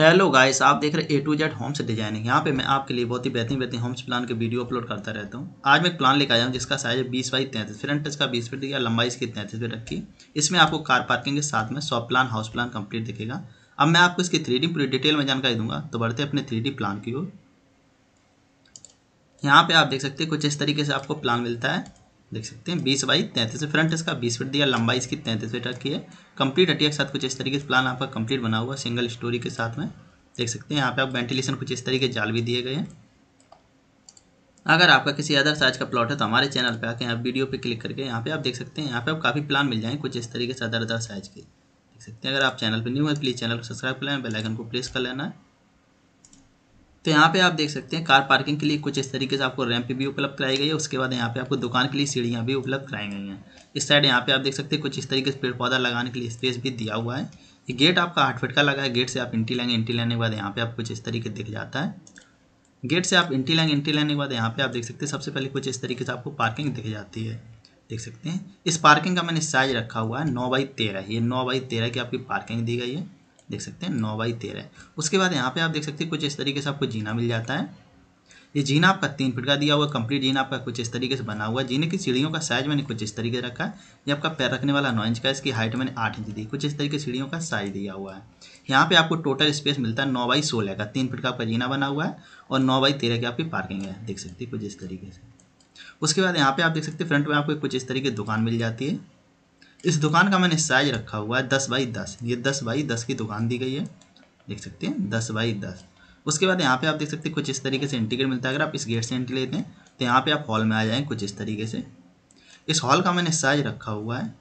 hello guys आप देख रहे A to Z homes designing यहाँ पे मैं आपके लिए बहुत ही बेहतरीन बेहतरीन होम्स प्लान के वीडियो अपलोड करता रहता हूँ आज मैं एक प्लान लेकर आया हूँ जिसका साइज है बीस बाई तैंतीस फ्रंट का बीस फीट या लंबाई इसकी तैंतीस फीट रखी इसमें आपको कार पार्किंग के साथ में shop plan house plan complete दिखेगा अब मैं आपको इसकी थ्री पूरी डिटेल में जानकारी दूंगा तो बढ़ते अपने थ्री प्लान की ओर यहाँ पर आप देख सकते हैं कुछ इस तरीके से आपको प्लान मिलता है देख सकते हैं बीस बाई तैंतीस फ्रंट इसका बीस फीट दिया लंबाई इसकी तैंतीस फीट रखी है कंप्लीट हटिया के साथ कुछ इस तरीके से प्लान आपका कंप्लीट बना हुआ सिंगल स्टोरी के साथ में देख सकते हैं यहाँ पे आप वेंटिलेशन कुछ इस तरीके जाल भी दिए गए हैं अगर आपका किसी अदर साइज का प्लॉट है तो हमारे चैनल पर आके यहाँ वीडियो पे क्लिक करके यहाँ पे आप देख सकते हैं यहाँ पे आप काफ़ी प्लान मिल जाएंगे कुछ इस तरीके से अदर अदर साइज के देख सकते हैं अगर आप चैनल पर न्यू है प्लीज़ चैनल को सब्सक्राइब कर लेना बेलाइकन को प्रेस कर लेना है तो यहाँ पे आप देख सकते हैं कार पार्किंग के लिए कुछ इस तरीके से आपको रैंप भी उपलब्ध कराई गई है उसके बाद यहाँ पे आपको दुकान के लिए सीढ़ियाँ भी उपलब्ध कराई गई हैं इस साइड यहाँ पे आप देख सकते हैं कुछ इस तरीके से पेड़ पौधा लगाने के लिए स्पेस भी दिया हुआ है ये गेट आपका आठ फिट का लगा है गेट से आप इंटी लेंगे इंटी लेने के बाद यहाँ पे आप कुछ इस तरीके दिख जाता है गेट से आप इंटी लेंगे इंटी लेने के बाद यहाँ पे आप देख सकते हैं सबसे पहले कुछ इस तरीके से आपको पार्किंग दिख जाती है देख सकते हैं इस पार्किंग का मैंने साइज रखा हुआ है नौ बाई तेरह ये नौ बाई तेरह की आपकी पार्किंग दी गई है देख सकते हैं नौ बाई तेरह उसके बाद यहाँ पे आप देख सकते हैं कुछ इस तरीके से आपको जीना मिल जाता है ये जीना आपका तीन फिट का दिया हुआ कंप्लीट जीना आपका कुछ इस तरीके से बना हुआ है जीने की सीढ़ियों का साइज मैंने कुछ इस तरीके रखा है ये आपका पैर रखने वाला नौ इंच का इसकी हाइट मैंने आठ इंच दी कुछ इस तरीके सीढ़ियों का साइज दिया हुआ है यहाँ पे आपको टोटल स्पेस मिलता है नौ बाई सोलह का तीन फिट का आपका जीना बना हुआ है और नौ बाई तेरह की आपकी पार्किंग है देख सकते हैं कुछ इस तरीके से उसके बाद यहाँ पे आप देख सकते हैं फ्रंट में आपको कुछ इस तरीके दुकान मिल जाती है इस दुकान का मैंने साइज रखा हुआ है दस बाई दस ये दस बाई दस की दुकान दी गई है देख सकते हैं दस बाई दस उसके बाद यहाँ पे आप देख सकते हैं कुछ इस तरीके से एंट्री गेट मिलता है अगर आप इस गेट से एंट्री लेते हैं तो यहाँ पे आप हॉल में आ जाएँ कुछ इस तरीके से इस हॉल का मैंने साइज रखा हुआ है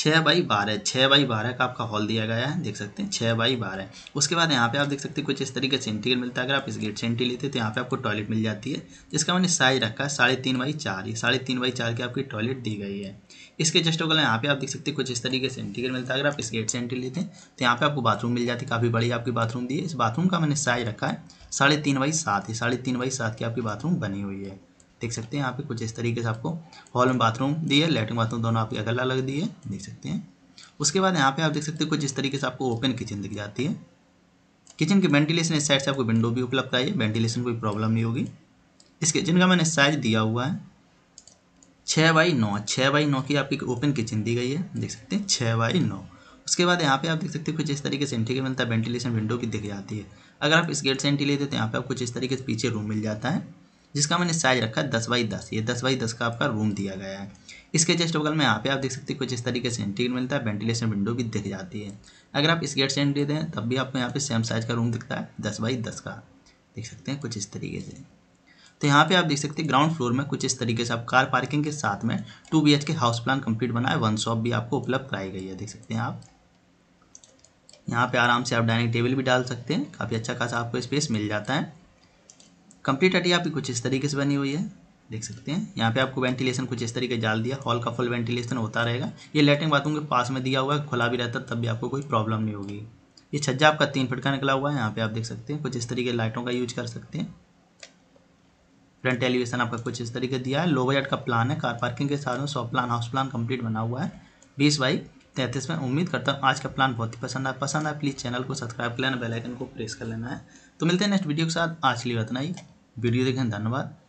छः बाई बारह छः बाई बारह का आपका हॉल दिया गया है देख सकते हैं छः बाई बारह उसके बाद यहाँ पे आप देख सकते हैं कुछ इस तरीके से इंटीरियर मिलता है अगर आप इस गेट से एंट्री लेते हैं तो यहाँ पे आपको टॉयलेट मिल जाती है जिसका मैंने साइज रखा है साढ़े तीन बाई चार ये साढ़े तीन बाई चार की आपकी टॉयलेट दी गई है इसके जस्ट बगल यहाँ पे आप देख सकते हैं कुछ इस तरीके से इंटीरियर मिलता है अगर आप इस गेट से एंट्री लेते हैं तो यहाँ पे आपको बाथरूम मिल जाती है काफ़ी बड़ी आपकी बाथरूम दी है इस बाथरूम का मैंने साइज रखा है साढ़े तीन बाई सात है साढ़े तीन बाई सात की आपकी बाथरूम बनी हुई है देख सकते हैं यहाँ पे कुछ इस तरीके से आपको हॉल में बाथरूम दिए लेटरिन बाथरूम दोनों आपकी अलग अलग दिए देख सकते हैं उसके बाद यहाँ पे आप देख सकते हैं कुछ इस तरीके से आपको ओपन किचन दिख जाती है किचन की वेंटिलेशन इस साइड से आपको विंडो भी उपलब्ध आई है वेंटिलेशन कोई प्रॉब्लम नहीं होगी इस किचन का मैंने साइज दिया हुआ है छः बाई नौ छः बाई नौ की आपकी ओपन किचन दी गई है देख सकते हैं छः बाई नौ उसके बाद यहाँ पे आप देख सकते हैं कुछ इस तरीके से इंटीरियर मिलता है वेंटिलेशन विंडो की दिख जाती है अगर आप इस गेट से एंट्री लेते तो यहाँ पे आप कुछ इस तरीके से पीछे रूम मिल जाता है जिसका मैंने साइज रखा है दस बाई दस ये दस बाई दस का आपका रूम दिया गया है इसके जस्ट बगल में यहाँ पे आप देख सकते हैं कुछ इस तरीके से एंट्री मिलता है वेंटिलेशन विंडो भी दिख जाती है अगर आप इस गेट से एंट्री दें तब भी आपको यहाँ पे सेम साइज का रूम दिखता है दस बाई दस का देख सकते हैं कुछ इस तरीके से तो यहाँ पे आप देख सकते हैं ग्राउंड फ्लोर में कुछ इस तरीके से आप कार पार्किंग के साथ में two B K house plan complete बना है वन शॉप भी आपको उपलब्ध कराई गई है देख सकते हैं आप यहाँ पे आराम से आप डाइनिंग टेबल भी डाल सकते हैं काफ़ी अच्छा खासा आपको स्पेस मिल जाता है कंप्लीट हटिया आपकी कुछ इस तरीके से बनी हुई है देख सकते हैं यहाँ पे आपको वेंटिलेशन कुछ इस तरीके जाल दिया हॉल का फुल वेंटिलेशन होता रहेगा ये लेटरिन बाथरूम के पास में दिया हुआ है खुला भी रहता तब भी आपको कोई प्रॉब्लम नहीं होगी ये छज्जा आपका तीन फिट का निकला हुआ है यहाँ पे आप देख सकते हैं कुछ इस तरीके लाइटों का यूज कर सकते हैं फ्रंट एलिवेशन आपका कुछ इस तरीके दिया है लो बजट का प्लान है कार पार्किंग के साथ में soft plan house plan complete बना हुआ है बीस बाई तैंतीस में उम्मीद करता हूँ आज का प्लान बहुत ही पसंद आया पसंद आया प्लीज़ चैनल को सब्सक्राइब कर लेना बेलाइकन को प्रेस कर लेना है तो मिलते हैं नेक्स्ट वीडियो के साथ आज के लिए इतना ही वीडियो देखें धन्यवाद